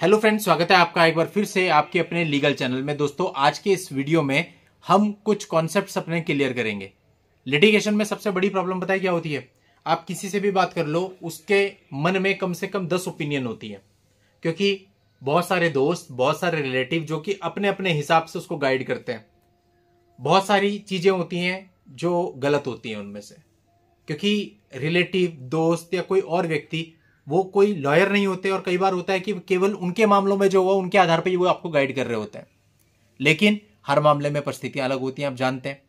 hello friends स्वागत है आपका एक बार फिर से आपके अपने लीगल चैनल में दोस्तों आज के इस वीडियो में हम कुछ कॉन्सेप्ट्स अपने क्लियर करेंगे लिटिगेशन में सबसे बड़ी प्रॉब्लम बताए क्या होती है आप किसी से भी बात कर लो उसके मन में कम से कम दस ओपिनियन होती है क्योंकि बहुत सारे दोस्त बहुत सारे रिलेटिव जो कि अपने अपने हिसाब से उसको गाइड करते हैं बहुत सारी चीजें होती हैं जो गलत होती हैं उनमें से क्योंकि रिलेटिव दोस्त या कोई और व्यक्ति वो कोई लॉयर नहीं होते और कई बार होता है कि केवल उनके मामलों में जो हुआ उनके आधार पर ही वो आपको गाइड कर रहे होते हैं लेकिन हर मामले में परिस्थितियां अलग होती हैं आप जानते हैं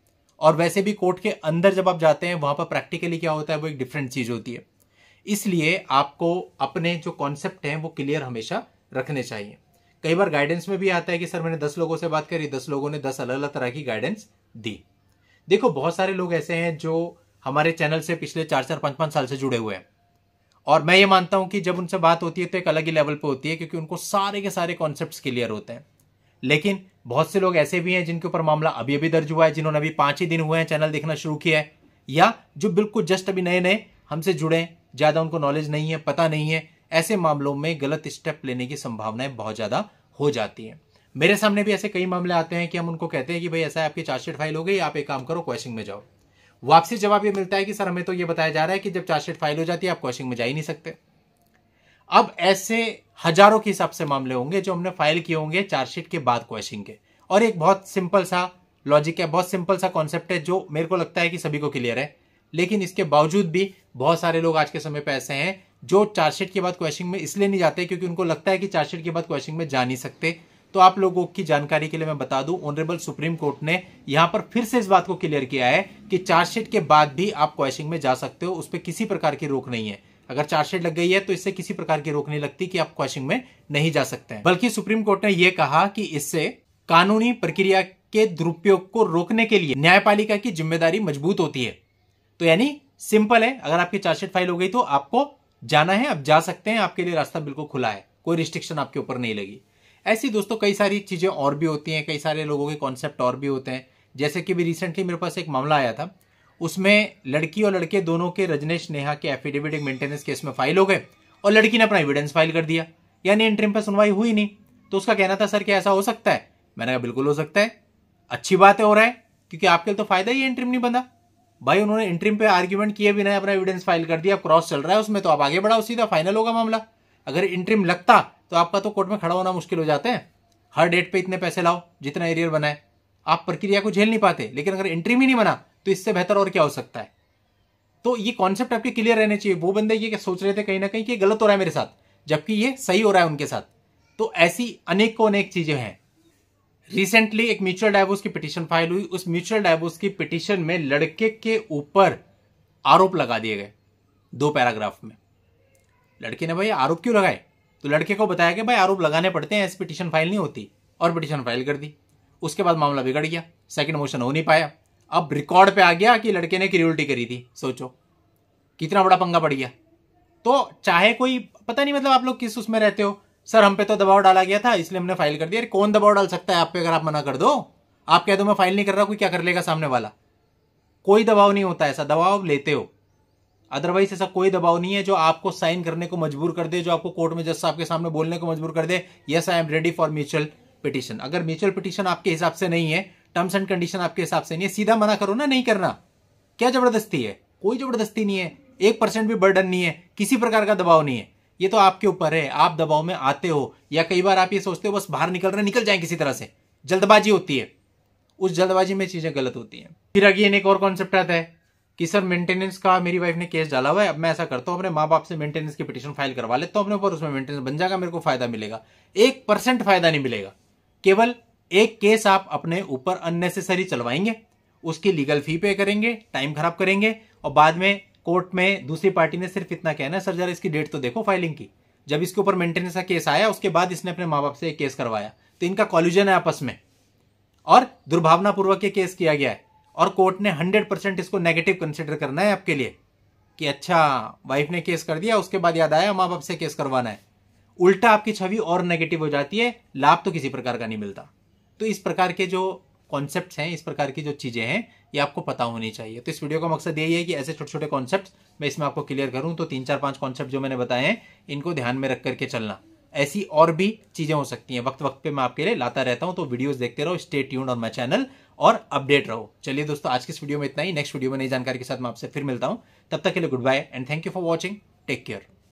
और वैसे भी कोर्ट के अंदर जब आप जाते हैं वहां पर प्रैक्टिकली क्या होता है वो एक डिफरेंट चीज़ होती है इसलिए आपको अपने जो कॉन्सेप्ट हैं वो क्लियर हमेशा रखने चाहिए कई बार गाइडेंस में भी आता है कि सर मैंने दस लोगों से बात करी दस लोगों ने दस अलग अलग तरह की गाइडेंस दी देखो बहुत सारे लोग ऐसे हैं जो हमारे चैनल से पिछले चार चार पांच पांच साल से जुड़े हुए हैं और मैं ये मानता हूं कि जब उनसे बात होती है तो एक अलग ही लेवल पे होती है क्योंकि उनको सारे के सारे कॉन्सेप्ट क्लियर होते हैं लेकिन बहुत से लोग ऐसे भी हैं जिनके ऊपर मामला अभी अभी दर्ज हुआ है जिन्होंने अभी पांच ही दिन हुए हैं चैनल देखना शुरू किया है या जो बिल्कुल जस्ट अभी नए नए हमसे जुड़े ज़्यादा उनको नॉलेज नहीं है पता नहीं है ऐसे मामलों में गलत स्टेप लेने की संभावनाएं बहुत ज़्यादा हो जाती है मेरे सामने भी ऐसे कई मामले आते हैं कि हम उनको कहते हैं कि भाई ऐसा है आपकी चार्जशीट फाइल हो गई आप एक काम करो क्वेश्चन में जाओ वापसी जवाब ये मिलता है कि सर हमें तो ये बताया जा रहा है कि जब चार्जशीट फाइल हो जाती है आप कोचिंग में जा ही नहीं सकते अब ऐसे हजारों के हिसाब से मामले होंगे जो हमने फाइल किए होंगे चार्जशीट के बाद क्वेश्चन के और एक बहुत सिंपल सा लॉजिक है बहुत सिंपल सा कॉन्सेप्ट है जो मेरे को लगता है कि सभी को क्लियर है लेकिन इसके बावजूद भी बहुत सारे लोग आज के समय पर ऐसे हैं जो चार्जशीट के बाद क्वेश्चन में इसलिए नहीं जाते क्योंकि उनको लगता है कि चार्जशीट के बाद क्वेश्चन में जा नहीं सकते तो आप लोगों की जानकारी के लिए मैं बता दूं ऑनरेबल सुप्रीम कोर्ट ने यहां पर फिर से इस बात को क्लियर किया है कि चार्जशीट के बाद भी आप क्वेश्चिंग में जा सकते हो उस पर किसी प्रकार की रोक नहीं है अगर चार्जशीट लग गई है तो इससे किसी प्रकार की रोक नहीं लगती कि आप क्वेश्चन में नहीं जा सकते हैं बल्कि सुप्रीम कोर्ट ने यह कहा कि इससे कानूनी प्रक्रिया के दुरुपयोग को रोकने के लिए न्यायपालिका की जिम्मेदारी मजबूत होती है तो यानी सिंपल है अगर आपकी चार्जशीट फाइल हो गई तो आपको जाना है आप जा सकते हैं आपके लिए रास्ता बिल्कुल खुला है कोई रिस्ट्रिक्शन आपके ऊपर नहीं लगी ऐसी दोस्तों कई सारी चीज़ें और भी होती हैं कई सारे लोगों के कॉन्सेप्ट और भी होते हैं जैसे कि भी रिसेंटली मेरे पास एक मामला आया था उसमें लड़की और लड़के दोनों के रजनेश नेहा के एफिडेविट एक मेंटेनेंस केस में फाइल हो गए और लड़की ने अपना एविडेंस फाइल कर दिया यानी इंटरम पर सुनवाई हुई नहीं तो उसका कहना था सर कि ऐसा हो सकता है मैंने कहा बिल्कुल हो सकता है अच्छी बात है हो रहा है क्योंकि आपके लिए तो फायदा ही इंटरम नहीं बना भाई उन्होंने इंटरम पे आर्ग्यूमेंट किए बिना अपना एविडेंस फाइल कर दिया क्रॉस चल रहा है उसमें तो आप आगे बढ़ाओ सीधा फाइनल होगा मामला अगर इंटरम लगता तो आपका तो कोर्ट में खड़ा होना मुश्किल हो जाता है हर डेट पे इतने पैसे लाओ जितना एरियर बनाए आप प्रक्रिया को झेल नहीं पाते लेकिन अगर एंट्री भी नहीं बना तो इससे बेहतर और क्या हो सकता है तो ये कॉन्सेप्ट आपके क्लियर रहने चाहिए वो बंदे ये सोच रहे थे कहीं ना कहीं कि गलत हो रहा है मेरे साथ जबकि ये सही हो रहा है उनके साथ तो ऐसी अनेकों अनेक चीजें हैं रिसेंटली एक म्यूचुअल डायवोर्स की पिटीशन फाइल हुई उस म्यूचुअल डायवोर्स की पिटीशन में लड़के के ऊपर आरोप लगा दिए गए दो पैराग्राफ में लड़के ने भाई आरोप क्यों लगाए तो लड़के को बताया कि भाई आरोप लगाने पड़ते हैं ऐसी पिटिशन फाइल नहीं होती और पिटिशन फाइल कर दी उसके बाद मामला बिगड़ गया सेकंड मोशन हो नहीं पाया अब रिकॉर्ड पे आ गया कि लड़के ने क्रियोल्टी करी थी सोचो कितना बड़ा पंगा पड़ गया तो चाहे कोई पता नहीं मतलब आप लोग किस उसमें रहते हो सर हम पे तो दबाव डाला गया था इसलिए हमने फाइल कर दिया अरे कौन दबाव डाल सकता है आप पे अगर आप मना कर दो आप कह दो मैं फाइल नहीं कर रहा कोई क्या कर लेगा सामने वाला कोई दबाव नहीं होता ऐसा दबाव लेते हो अदरवाइज ऐसा कोई दबाव नहीं है जो आपको साइन करने को मजबूर कर दे जो आपको कोर्ट में जज साहब के सामने बोलने को मजबूर कर दे yes I am ready for mutual petition अगर म्यूचुअल पिटिशन आपके हिसाब से नहीं है टर्म्स एंड कंडीशन आपके हिसाब से नहीं है सीधा मना करो ना नहीं करना क्या जबरदस्ती है कोई जबरदस्ती नहीं है एक परसेंट भी बर्डन नहीं है किसी प्रकार का दबाव नहीं है ये तो आपके ऊपर है आप दबाव में आते हो या कई बार आप ये सोचते हो बस बाहर निकल रहे निकल जाए किसी तरह से जल्दबाजी होती है उस जल्दबाजी में चीजें गलत होती हैं फिर आगे एक और कॉन्सेप्ट आता है कि सर मेंटेनेंस का मेरी वाइफ ने केस डाला हुआ है अब मैं ऐसा करता हूँ अपने माँ बाप से मेंटेनेंस की पिटिशन फाइल करवा लेता हूँ अपने ऊपर उसमें मेंटेनेंस बन जाएगा मेरे को फायदा मिलेगा एक परसेंट फायदा नहीं मिलेगा केवल एक केस आप अपने ऊपर अननेसेसरी चलवाएंगे उसकी लीगल फी पे करेंगे टाइम खराब करेंगे और बाद में कोर्ट में दूसरी पार्टी ने सिर्फ इतना कहना है सर जरा इसकी डेट तो देखो फाइलिंग की जब इसके ऊपर मेंटेनेंस का केस आया उसके बाद इसने अपने माँ बाप से एक केस करवाया तो इनका कॉल्यूजन है आपस में और दुर्भावनापूर्वक ये केस किया गया है और कोर्ट ने हंड्रेड परसेंट इसको नेगेटिव कंसिडर करना है आपके लिए कि अच्छा वाइफ ने केस कर दिया उसके बाद याद आया माँ बाप से केस करवाना है उल्टा आपकी छवि और नेगेटिव हो जाती है लाभ तो किसी प्रकार का नहीं मिलता तो इस प्रकार के जो कॉन्सेप्ट हैं इस प्रकार की जो चीज़ें हैं ये आपको पता होनी चाहिए तो इस वीडियो का मकसद यही है कि ऐसे छोटे छोटे कॉन्सेप्ट मैं इसमें आपको क्लियर करूँ तो तीन चार पाँच कॉन्सेप्ट जो मैंने बताए हैं इनको ध्यान में रख करके चलना ऐसी और भी चीज़ें हो सकती हैं वक्त वक्त पे मैं आपके लिए लाता रहता हूं तो वीडियोस देखते रहो stay tuned on my channel और अपडेट रहो चलिए दोस्तों आज के इस वीडियो में इतना ही नेक्स्ट वीडियो में नई जानकारी के साथ मैं आपसे फिर मिलता हूं तब तक के लिए goodbye and thank you for watching take care